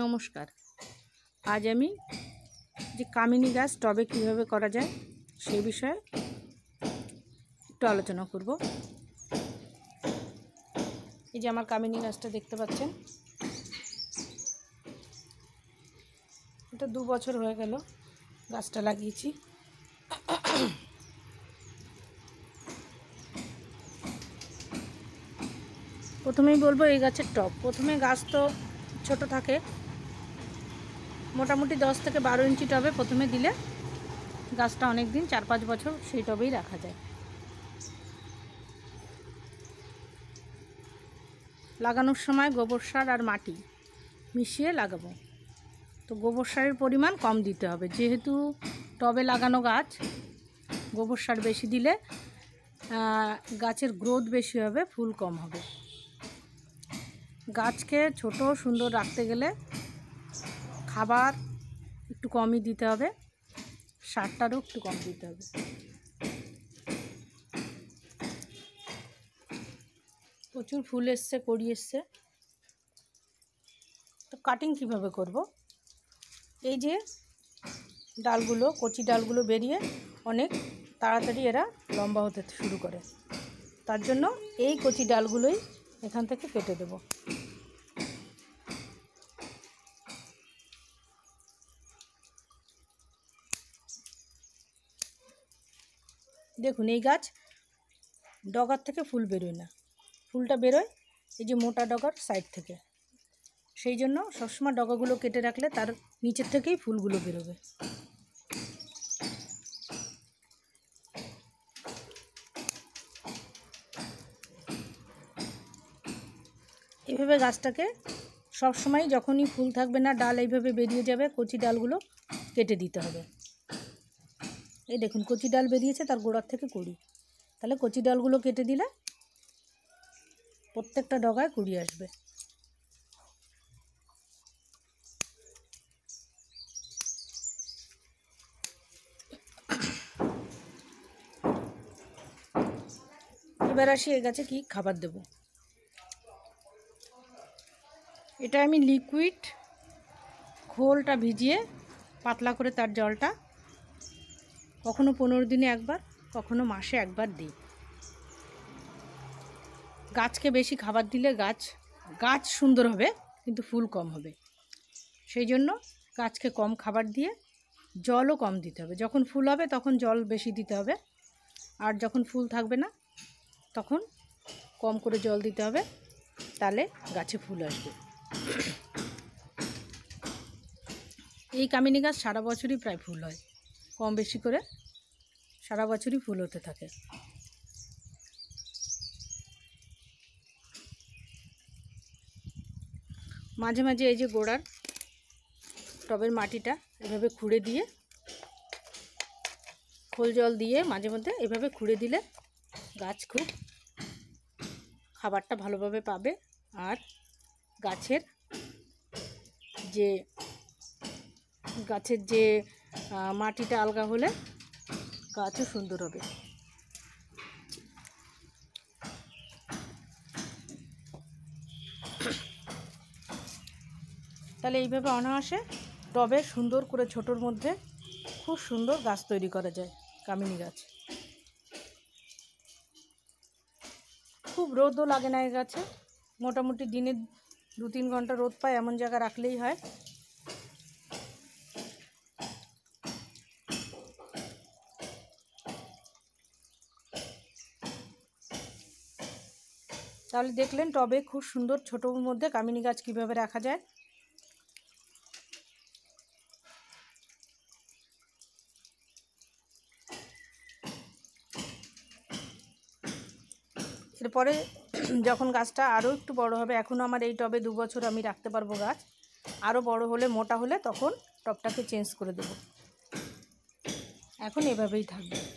নমস্কার আজ আমি যে কামিনী গাছ টবে কিভাবে করা যায় সে বিষয়ে একটু আলোচনা করব এই যে আমার কামিনী গাছটা দেখতে পাচ্ছেন এটা দু বছর হয়ে গেল গাছটা লাগিয়েছি প্রথমেই বলবো এই গাছের টপ প্রথমে গাছ তো ছোট থাকে মোটামুটি দশ থেকে বারো ইঞ্চি টবে প্রথমে দিলে গাছটা অনেক দিন চার পাঁচ বছর সেই টবেই রাখা যায় লাগানোর সময় গোবর সার আর মাটি মিশিয়ে লাগাবো তো গোবর সারের পরিমাণ কম দিতে হবে যেহেতু টবে লাগানো গাছ গোবর সার বেশি দিলে গাছের গ্রোথ বেশি হবে ফুল কম হবে গাছকে ছোট সুন্দর রাখতে গেলে খাবার একটু কমই দিতে হবে সারটারও একটু কম দিতে হবে প্রচুর ফুল এসছে কড়ি এসছে তো কাটিং কিভাবে করব। এই যে ডালগুলো কচি ডালগুলো বেরিয়ে অনেক তাড়াতাড়ি এরা লম্বা হতে শুরু করে তার জন্য এই কচি ডালগুলোই এখান থেকে কেটে দেব দেখুন এই গাছ ডগার থেকে ফুল বেরোয় না ফুলটা বেরোয় এই যে মোটা ডগার সাইড থেকে সেই জন্য সবসময় ডগাগুলো কেটে রাখলে তার নিচের থেকেই ফুলগুলো বেরোবে এভাবে গাছটাকে সবসময় যখনই ফুল থাকবে না ডাল এইভাবে বেরিয়ে যাবে কচি ডালগুলো কেটে দিতে হবে এই দেখুন কচি ডাল বেরিয়েছে তার গোড়ার থেকে কুড়ি তাহলে কচি ডালগুলো কেটে দিলে প্রত্যেকটা ডগায় কুড়ি আসবে এবার আসি এ গাছে কী খাবার দেবো এটা আমি লিকুইড খোলটা ভিজিয়ে পাতলা করে তার জলটা কখনো পনেরো দিনে একবার কখনো মাসে একবার দিই গাছকে বেশি খাবার দিলে গাছ গাছ সুন্দর হবে কিন্তু ফুল কম হবে সেই জন্য গাছকে কম খাবার দিয়ে জলও কম দিতে হবে যখন ফুল হবে তখন জল বেশি দিতে হবে আর যখন ফুল থাকবে না তখন কম করে জল দিতে হবে তাহলে গাছে ফুল আসবে এই কামিনী গাছ সারা বছরই প্রায় ফুল হয় কম বেশি করে সারা বছরই ফুল হতে থাকে মাঝে মাঝে এই যে গোড়ার টবের মাটিটা এভাবে খুঁড়ে দিয়ে খোল জল দিয়ে মাঝে মধ্যে এভাবে খুঁড়ে দিলে গাছ খুব খাবারটা ভালোভাবে পাবে আর গাছের যে গাছের যে মাটিটা আলগা হলে গাছও সুন্দর হবে তাহলে এইভাবে অনায়াসে টবে সুন্দর করে ছোটোর মধ্যে খুব সুন্দর গাছ তৈরি করা যায় কামিনী গাছ খুব রোদও লাগে না এই গাছে মোটামুটি দিনের দু তিন ঘন্টা রোদ পায় এমন জায়গা রাখলেই হয় তাহলে দেখলেন টবে খুব সুন্দর ছোটোর মধ্যে কামিনী গাছ কীভাবে রাখা যায় এরপরে যখন গাছটা আরও একটু বড় হবে এখন আমার এই টবে দু বছর আমি রাখতে পারবো গাছ আরও বড় হলে মোটা হলে তখন টবটাকে চেঞ্জ করে দেব এখন এভাবেই থাকবে